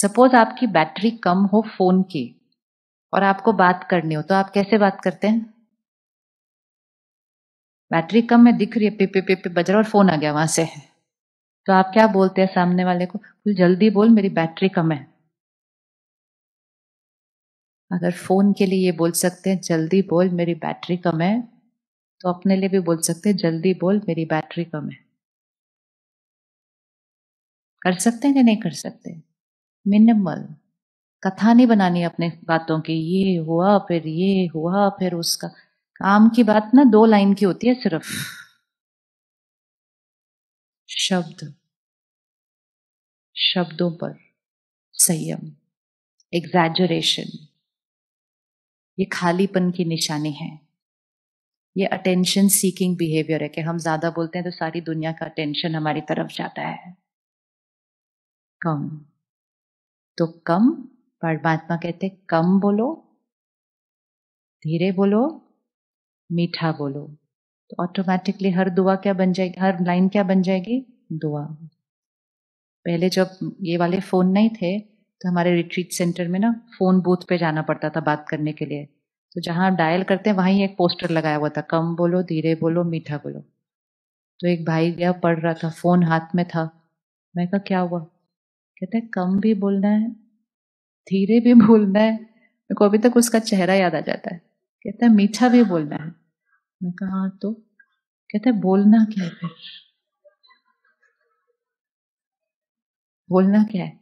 suppose आपकी battery कम हो phone की और आपको बात करनी हो तो आप कैसे बात करते हैं बैटरी कम है दिख रही है पिपे पिपे बज रहा और फोन आ गया वहां से तो आप क्या बोलते हैं सामने वाले को बोल जल्दी बोल मेरी बैटरी कम है अगर फोन के लिए ये बोल सकते हैं जल्दी बोल मेरी बैटरी कम है तो अपने लिए भी बोल सकते हैं जल्दी बोल मेरी बैटरी कम है कर सकते हैं कि नहीं कर सकते मिनिमल कथा नहीं बनानी अपने बातों की ये हुआ फिर ये हुआ फिर उसका काम की बात ना दो लाइन की होती है सिर्फ शब्द शब्दों पर संयम एग्जैजरेशन ये खालीपन की निशानी है ये अटेंशन सीकिंग बिहेवियर है कि हम ज्यादा बोलते हैं तो सारी दुनिया का अटेंशन हमारी तरफ जाता है कम तो कम परमात्मा कहते कम बोलो धीरे बोलो मीठा बोलो तो ऑटोमेटिकली हर दुआ क्या बन जाएगी हर लाइन क्या बन जाएगी दुआ पहले जब ये वाले फ़ोन नहीं थे तो हमारे रिट्रीट सेंटर में ना फ़ोन बूथ पे जाना पड़ता था बात करने के लिए तो जहाँ डायल करते हैं वहीं एक पोस्टर लगाया हुआ था कम बोलो धीरे बोलो मीठा बोलो तो एक भाई गया पढ़ रहा था फ़ोन हाथ में था मैं कहा क्या हुआ कहता है कम भी बोलना है धीरे भी बोलना है मेरे को अभी तक उसका चेहरा याद आ जाता है कहता है मीठा भी बोलना है मैं कहा हाँ तो कहता है बोलना क्या है फिर बोलना क्या है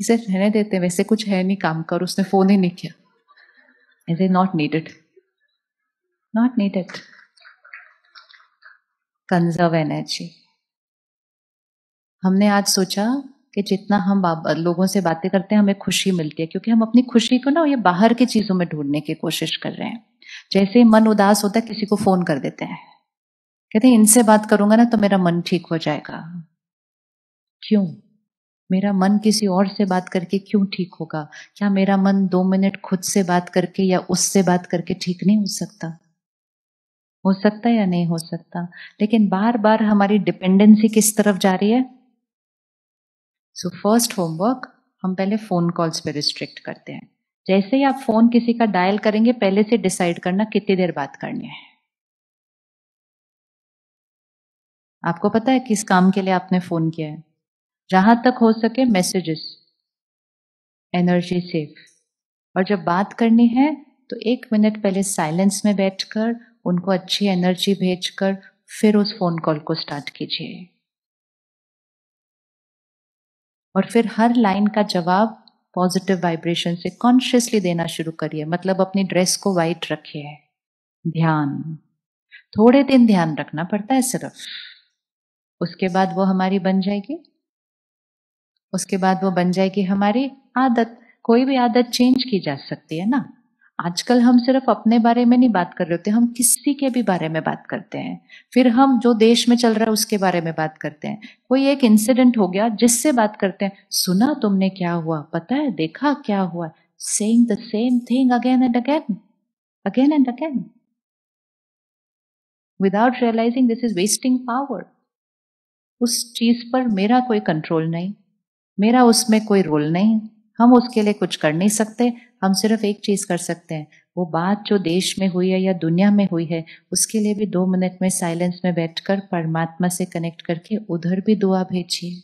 इसे रहने देते वैसे कुछ है नहीं काम कर उसने फोन ही नहीं किया is a not needed not needed conserve energy हमने आज सोचा कि जितना हम लोगों से बातें करते हैं हमें खुशी मिलती है क्योंकि हम अपनी खुशी को ना ये बाहर की चीज़ों में ढूंढने की कोशिश कर रहे हैं जैसे मन उदास होता है किसी को फ़ोन कर देते हैं कहते हैं इनसे बात करूंगा ना तो मेरा मन ठीक हो जाएगा क्यों मेरा मन किसी और से बात करके क्यों ठीक होगा क्या मेरा मन दो मिनट खुद से बात करके या उससे बात करके ठीक नहीं हो सकता हो सकता है या नहीं हो सकता लेकिन बार बार हमारी डिपेंडेंसी किस तरफ जा रही है सो फर्स्ट होमवर्क हम पहले फ़ोन कॉल्स पे रिस्ट्रिक्ट करते हैं जैसे ही आप फ़ोन किसी का डायल करेंगे पहले से डिसाइड करना कितनी देर बात करनी है आपको पता है किस काम के लिए आपने फ़ोन किया है जहां तक हो सके मैसेजेस एनर्जी सेव और जब बात करनी है तो एक मिनट पहले साइलेंस में बैठकर उनको अच्छी एनर्जी भेजकर फिर उस फ़ोन कॉल को स्टार्ट कीजिए और फिर हर लाइन का जवाब पॉजिटिव वाइब्रेशन से कॉन्शियसली देना शुरू करिए मतलब अपनी ड्रेस को वाइट रखिए ध्यान थोड़े दिन ध्यान रखना पड़ता है सिर्फ उसके बाद वो हमारी बन जाएगी उसके बाद वो बन जाएगी हमारी आदत कोई भी आदत चेंज की जा सकती है ना आजकल हम सिर्फ अपने बारे में नहीं बात कर रहे होते हम किसी के भी बारे में बात करते हैं फिर हम जो देश में चल रहा है उसके बारे में बात करते हैं कोई एक इंसिडेंट हो गया जिससे बात करते हैं सुना तुमने क्या हुआ पता है देखा क्या हुआ saying the same thing again and again again and again without realising this is wasting power उस चीज पर मेरा कोई कंट्रोल नहीं मेरा उसमें कोई रोल नहीं हम उसके लिए कुछ कर नहीं सकते हम सिर्फ एक चीज़ कर सकते हैं वो बात जो देश में हुई है या दुनिया में हुई है उसके लिए भी दो मिनट में साइलेंस में बैठकर परमात्मा से कनेक्ट करके उधर भी दुआ भेजिए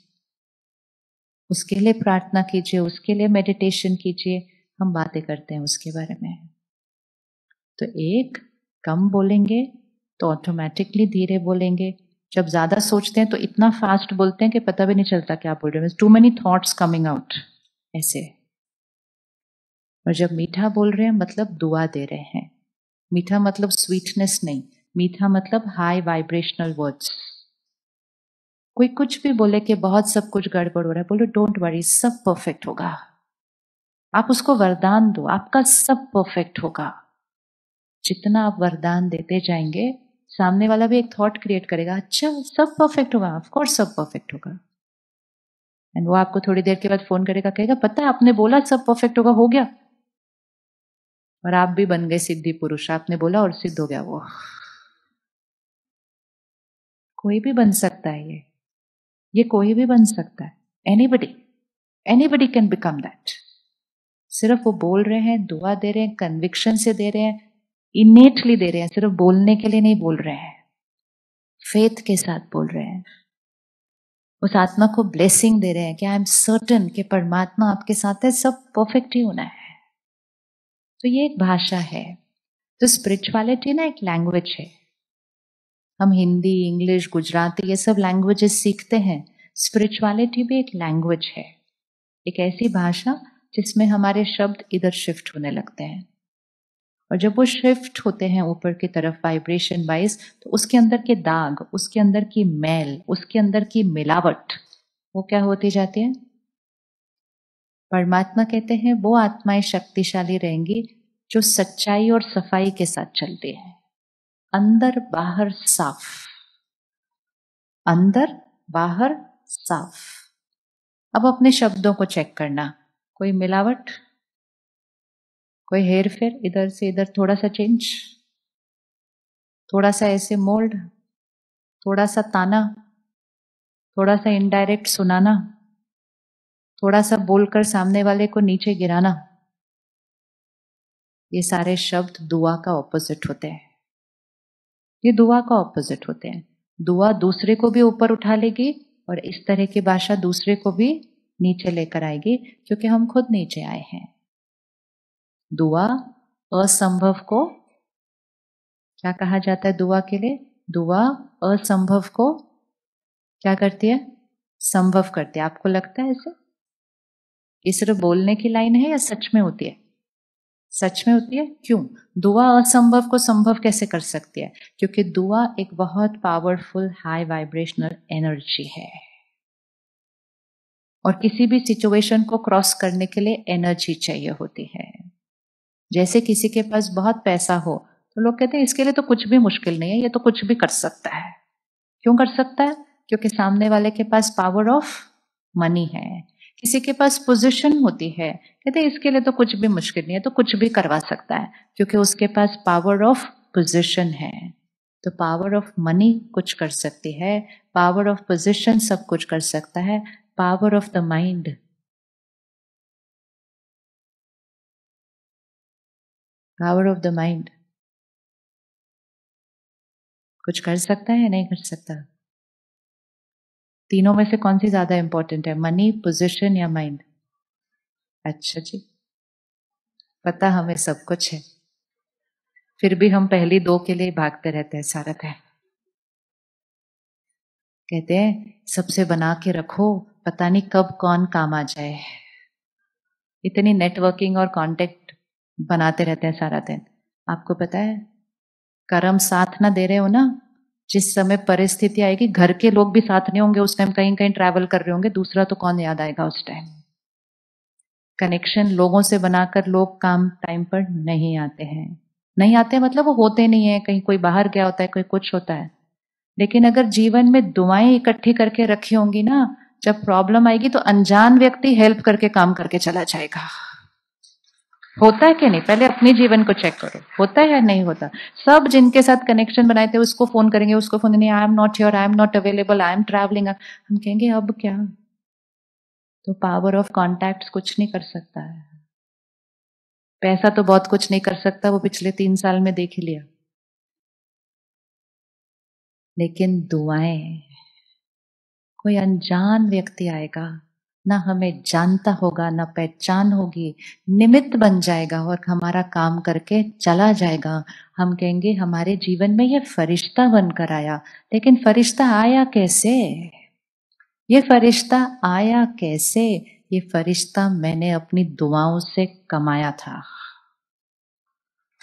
उसके लिए प्रार्थना कीजिए उसके लिए मेडिटेशन कीजिए हम बातें करते हैं उसके बारे में तो एक कम बोलेंगे तो ऑटोमेटिकली धीरे बोलेंगे जब ज़्यादा सोचते हैं तो इतना फास्ट बोलते हैं कि पता भी नहीं चलता क्या बोल रहे हैं too many thoughts coming out ऐसे और जब मीठा बोल रहे हैं मतलब दुआ दे रहे हैं मीठा मतलब स्वीटनेस नहीं मीठा मतलब हाई वाइब्रेशनल वर्ड्स कोई कुछ भी बोले कि बहुत सब कुछ गड़बड़ हो रहा है बोलो डोंट वरी सब परफेक्ट होगा आप उसको वरदान दो आपका सब परफेक्ट होगा जितना आप वरदान देते जाएंगे सामने वाला भी एक थॉट क्रिएट करेगा अच्छा सब परफेक्ट होगा ऑफ कोर्स सब परफेक्ट होगा एंड वो आपको थोड़ी देर के बाद फोन करेगा कहेगा पता है आपने बोला सब परफेक्ट होगा हो गया और आप भी बन गए सिद्धि पुरुष आपने बोला और सिद्ध हो गया वो कोई भी बन सकता है ये ये कोई भी बन सकता है anybody anybody can become that सिर्फ वो बोल रहे हैं दुआ दे रहे हैं कन्विक्शन से दे रहे हैं इनेटली दे रहे हैं सिर्फ बोलने के लिए नहीं बोल रहे हैं फेथ के साथ बोल रहे हैं उस आत्मा को ब्लेसिंग दे रहे हैं कि आई एम सर्टन कि परमात्मा आपके साथ है सब परफेक्ट ही होना है तो ये एक भाषा है तो स्पिरिचुअलिटी ना एक लैंग्वेज है हम हिंदी इंग्लिश गुजराती ये सब लैंग्वेजेस सीखते हैं स्पिरिचुअलिटी भी एक लैंग्वेज है एक ऐसी भाषा जिसमें हमारे शब्द इधर शिफ्ट होने लगते हैं और जब वो शिफ्ट होते हैं ऊपर की तरफ वाइब्रेशन वाइज तो उसके अंदर के दाग उसके अंदर की मैल उसके अंदर की मिलावट वो क्या होती जाती है परमात्मा कहते हैं वो आत्माएं शक्तिशाली रहेंगी जो सच्चाई और सफाई के साथ चलती है अंदर बाहर साफ अंदर बाहर साफ अब अपने शब्दों को चेक करना कोई मिलावट कोई हेर फेर इधर से इधर थोड़ा सा चेंज थोड़ा सा ऐसे मोल्ड थोड़ा सा ताना थोड़ा सा इनडायरेक्ट सुनाना थोड़ा सा बोलकर सामने वाले को नीचे गिराना ये सारे शब्द दुआ का ऑपोजिट होते हैं ये दुआ का ऑपोजिट होते हैं दुआ दूसरे को भी ऊपर उठा लेगी और इस तरह की भाषा दूसरे को भी नीचे लेकर आएगी क्योंकि हम खुद नीचे आए हैं दुआ असंभव को क्या कहा जाता है दुआ के लिए दुआ असंभव को क्या करती है संभव करती है आपको लगता है ऐसे ये सिर्फ बोलने की लाइन है या सच में होती है सच में होती है क्यों दुआ असंभव को संभव कैसे कर सकती है क्योंकि दुआ एक बहुत पावरफुल हाई वाइब्रेशनल एनर्जी है और किसी भी सिचुएशन को क्रॉस करने के लिए एनर्जी चाहिए होती है जैसे किसी के पास बहुत पैसा हो तो लोग कहते हैं इसके लिए तो कुछ भी मुश्किल नहीं है ये तो कुछ भी कर सकता है क्यों कर सकता है क्योंकि सामने वाले के पास पावर ऑफ मनी है किसी के पास पोजीशन होती है कहते हैं इसके लिए तो कुछ भी मुश्किल नहीं है तो कुछ भी करवा सकता है क्योंकि उसके पास पावर ऑफ पोजीशन है तो पावर ऑफ मनी कुछ कर सकती है पावर ऑफ पोजीशन सब कुछ कर सकता है power of the mind power of the mind कुछ कर सकता है या नहीं कर सकता तीनों में से कौन सी ज्यादा इंपॉर्टेंट है मनी पोजीशन या माइंड अच्छा जी पता हमें सब कुछ है फिर भी हम पहली दो के लिए भागते रहते हैं सारा है कहते हैं सबसे बना के रखो पता नहीं कब कौन काम आ जाए इतनी नेटवर्किंग और कांटेक्ट बनाते रहते हैं सारा दिन आपको पता है कर्म साथ ना दे रहे हो ना जिस समय परिस्थिति आएगी घर के लोग भी साथ नहीं होंगे उस टाइम कहीं कहीं ट्रैवल कर रहे होंगे दूसरा तो कौन याद आएगा उस टाइम कनेक्शन लोगों से बनाकर लोग काम टाइम पर नहीं आते हैं नहीं आते हैं, मतलब वो होते नहीं है कहीं कोई बाहर गया होता है कोई कुछ होता है लेकिन अगर जीवन में दुआएं इकट्ठी करके रखी होंगी ना जब प्रॉब्लम आएगी तो अनजान व्यक्ति हेल्प करके काम करके चला जाएगा होता है कि नहीं पहले अपने जीवन को चेक करो होता है या नहीं होता सब जिनके साथ कनेक्शन बनाए थे उसको फोन करेंगे उसको फोन नहीं I am not your I am not available I am travelling हम कहेंगे अब क्या तो पावर ऑफ कॉन्टैक्ट कुछ नहीं कर सकता है पैसा तो बहुत कुछ नहीं कर सकता वो पिछले तीन साल में देख ही लिया लेकिन दुआएं कोई अनजान व्यक्ति आएगा ना हमें जानता होगा ना पहचान होगी निमित्त बन जाएगा और हमारा काम करके चला जाएगा हम कहेंगे हमारे जीवन में यह फरिश्ता बनकर आया लेकिन फरिश्ता आया कैसे ये फरिश्ता आया कैसे ये फरिश्ता मैंने अपनी दुआओं से कमाया था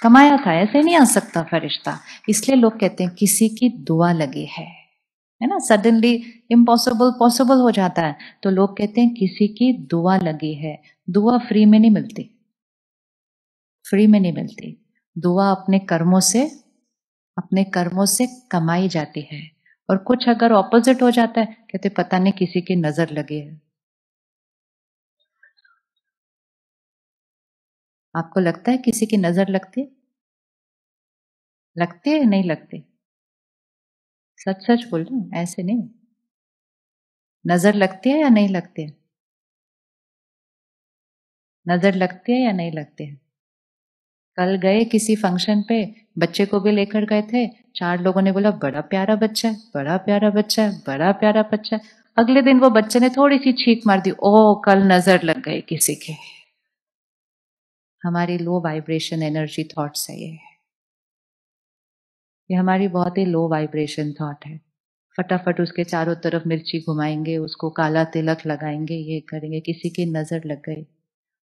कमाया था ऐसे नहीं आ सकता फरिश्ता इसलिए लोग कहते हैं किसी की दुआ लगी है है ना सडनली इम्पॉसिबल पॉसिबल हो जाता है तो लोग कहते हैं किसी की दुआ लगी है दुआ फ्री में नहीं मिलती फ्री में नहीं मिलती दुआ अपने कर्मों से अपने कर्मों से कमाई जाती है और कुछ अगर ऑपोजिट हो जाता है कहते पता नहीं किसी की नजर लगी है आपको लगता है किसी की नजर लगती लगती है नहीं लगती सच सच बोल रहे ऐसे नहीं नजर लगती है या नहीं लगती है नजर लगती है या नहीं लगती है कल गए किसी फंक्शन पे बच्चे को भी लेकर गए थे चार लोगों ने बोला बड़ा प्यारा बच्चा है बड़ा प्यारा बच्चा है बड़ा प्यारा बच्चा है अगले दिन वो बच्चे ने थोड़ी सी छीक मार दी ओ कल नजर लग गई किसी के हमारी लो वाइब्रेशन एनर्जी थॉट्स है ये ये हमारी बहुत ही लो वाइब्रेशन थॉट है फटाफट उसके चारों तरफ मिर्ची घुमाएंगे उसको काला तिलक लगाएंगे ये करेंगे किसी की नज़र लग गई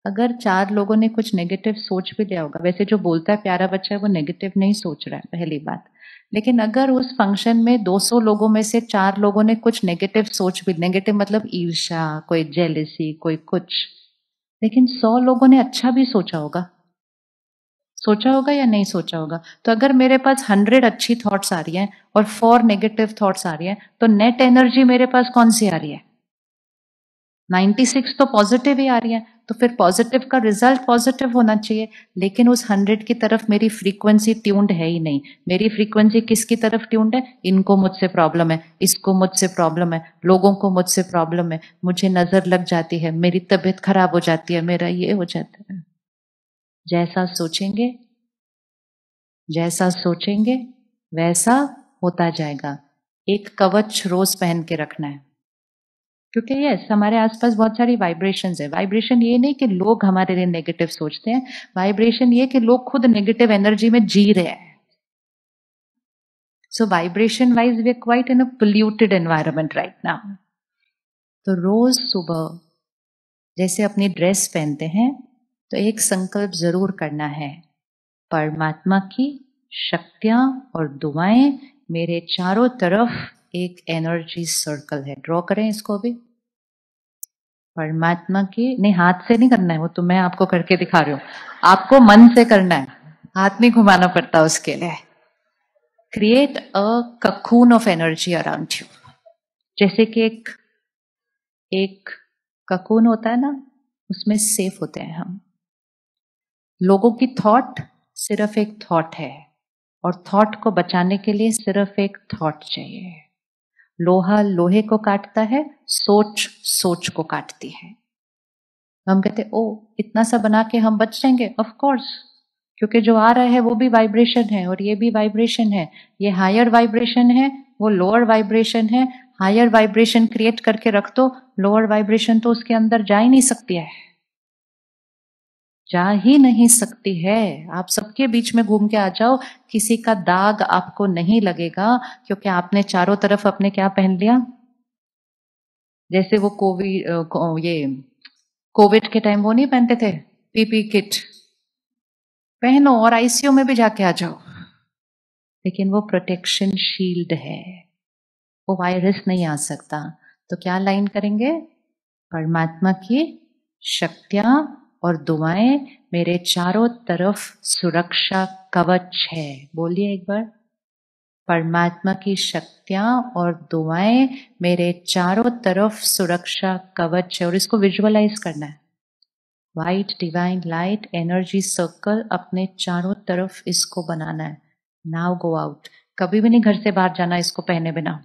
अगर चार लोगों ने कुछ नेगेटिव सोच भी लिया होगा वैसे जो बोलता है प्यारा बच्चा है वो नेगेटिव नहीं सोच रहा है पहली बात लेकिन अगर उस फंक्शन में 200 लोगों में से चार लोगों ने कुछ नेगेटिव सोच भी नेगेटिव मतलब ईर्षा कोई जेलिसी कोई कुछ लेकिन सौ लोगों ने अच्छा भी सोचा होगा सोचा होगा या नहीं सोचा होगा तो अगर मेरे पास हंड्रेड अच्छी थॉट्स आ रही हैं और फोर नेगेटिव थॉट्स आ रही हैं तो नेट एनर्जी मेरे पास कौन सी आ रही है 96 तो पॉजिटिव ही आ रही है तो फिर पॉजिटिव का रिजल्ट पॉजिटिव होना चाहिए लेकिन उस 100 की तरफ मेरी फ्रीक्वेंसी ट्यून्ड है ही नहीं मेरी फ्रीक्वेंसी किसकी तरफ ट्यून्ड है इनको मुझसे प्रॉब्लम है इसको मुझसे प्रॉब्लम है लोगों को मुझसे प्रॉब्लम है मुझे नज़र लग जाती है मेरी तबीयत खराब हो जाती है मेरा ये हो जाता है जैसा सोचेंगे जैसा सोचेंगे वैसा होता जाएगा एक कवच रोज पहन के रखना है क्योंकि यस हमारे आसपास बहुत सारी वाइब्रेशंस है वाइब्रेशन ये नहीं कि लोग हमारे लिए नेगेटिव सोचते हैं वाइब्रेशन ये कि लोग खुद नेगेटिव एनर्जी में जी रहे हैं so vibration wise we quite in a polluted environment right now तो रोज सुबह जैसे अपनी ड्रेस पहनते हैं तो एक संकल्प जरूर करना है परमात्मा की शक्तियां और दुआएं मेरे चारों तरफ एक एनर्जी सर्कल है ड्रॉ करें इसको भी परमात्मा की नहीं हाथ से नहीं करना है वो तो मैं आपको करके दिखा रही हूं आपको मन से करना है हाथ नहीं घुमाना पड़ता उसके लिए create a cocoon of energy around you जैसे कि एक एक ककून होता है ना उसमें सेफ होते हैं हम लोगों की थॉट सिर्फ एक थॉट है और थॉट को बचाने के लिए सिर्फ एक थॉट चाहिए लोहा लोहे को काटता है सोच सोच को काटती है हम कहते ओ इतना सा बना के हम बच जाएंगे ऑफ कोर्स क्योंकि जो आ रहा है वो भी वाइब्रेशन है और ये भी वाइब्रेशन है ये हायर वाइब्रेशन है वो लोअर वाइब्रेशन है हायर वाइब्रेशन क्रिएट करके रख दो लोअर वाइब्रेशन तो उसके अंदर जा ही नहीं सकती है जा ही नहीं सकती है आप सबके बीच में घूम के आ जाओ किसी का दाग आपको नहीं लगेगा क्योंकि आपने चारों तरफ अपने क्या पहन लिया जैसे वो कोविड को, ये कोविड के टाइम वो नहीं पहनते थे पीपी किट पहनो और आईसीयू में भी जाके आ जाओ लेकिन वो प्रोटेक्शन शील्ड है वो वायरस नहीं आ सकता तो क्या लाइन करेंगे परमात्मा की शक्तियां और दुआएं मेरे चारों तरफ सुरक्षा कवच है बोलिए एक बार परमात्मा की शक्तियां और दुआएं मेरे चारों तरफ सुरक्षा कवच है और इसको विजुअलाइज करना है white divine light energy circle अपने चारों तरफ इसको बनाना है नाउ गो आउट कभी भी नहीं घर से बाहर जाना इसको पहने बिना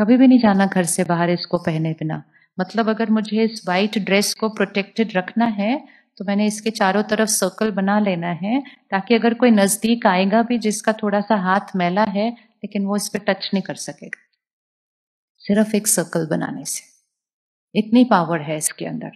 कभी भी नहीं जाना घर से बाहर इसको पहने बिना मतलब अगर मुझे इस वाइट ड्रेस को प्रोटेक्टेड रखना है तो मैंने इसके चारों तरफ सर्कल बना लेना है ताकि अगर कोई नजदीक आएगा भी जिसका थोड़ा सा हाथ मैला है लेकिन वो इस पर टच नहीं कर सकेगा सिर्फ एक सर्कल बनाने से इतनी पावर है इसके अंदर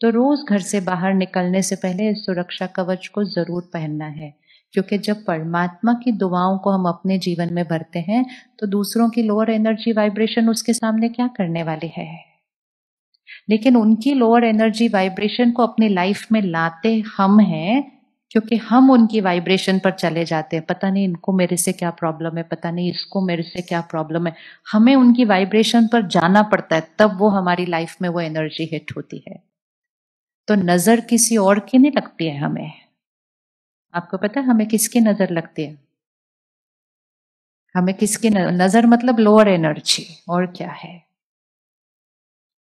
तो रोज घर से बाहर निकलने से पहले इस सुरक्षा कवच को जरूर पहनना है क्योंकि जब परमात्मा की दुआओं को हम अपने जीवन में भरते हैं तो दूसरों की लोअर एनर्जी वाइब्रेशन उसके सामने क्या करने वाली है लेकिन उनकी लोअर एनर्जी वाइब्रेशन को अपनी लाइफ में लाते हम हैं क्योंकि हम उनकी वाइब्रेशन पर चले जाते हैं पता नहीं इनको मेरे से क्या प्रॉब्लम है पता नहीं इसको मेरे से क्या प्रॉब्लम है हमें उनकी वाइब्रेशन पर जाना पड़ता है तब वो हमारी लाइफ में वो एनर्जी हिट होती है तो नज़र किसी और की नहीं लगती है हमें आपको पता है हमें किसकी नज़र लगती है हमें किसकी नज़र मतलब लोअर एनर्जी और क्या है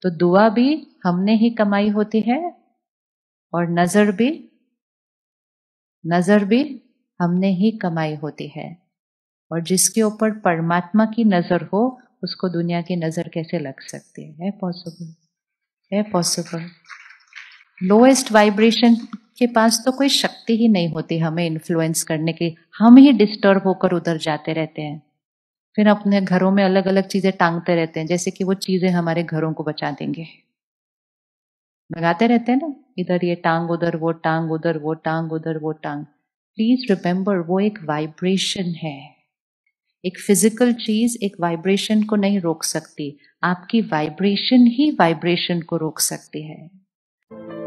तो दुआ भी हमने ही कमाई होती है और नज़र भी नज़र भी हमने ही कमाई होती है और जिसके ऊपर परमात्मा की नज़र हो उसको दुनिया की नज़र कैसे लग सकती है पॉसिबल है पॉसिबल लोएस्ट वाइब्रेशन के पास तो कोई शक्ति ही नहीं होती हमें इन्फ्लुएंस करने की हम ही डिस्टर्ब होकर उधर जाते रहते हैं फिर अपने घरों में अलग अलग चीजें टांगते रहते हैं जैसे कि वो चीजें हमारे घरों को बचा देंगे लगाते रहते हैं ना इधर ये टांग उधर वो टांग उधर वो टांग उधर वो टांग प्लीज रिमेम्बर वो एक वाइब्रेशन है एक फिजिकल चीज एक वाइब्रेशन को नहीं रोक सकती आपकी वाइब्रेशन ही वाइब्रेशन को रोक सकती है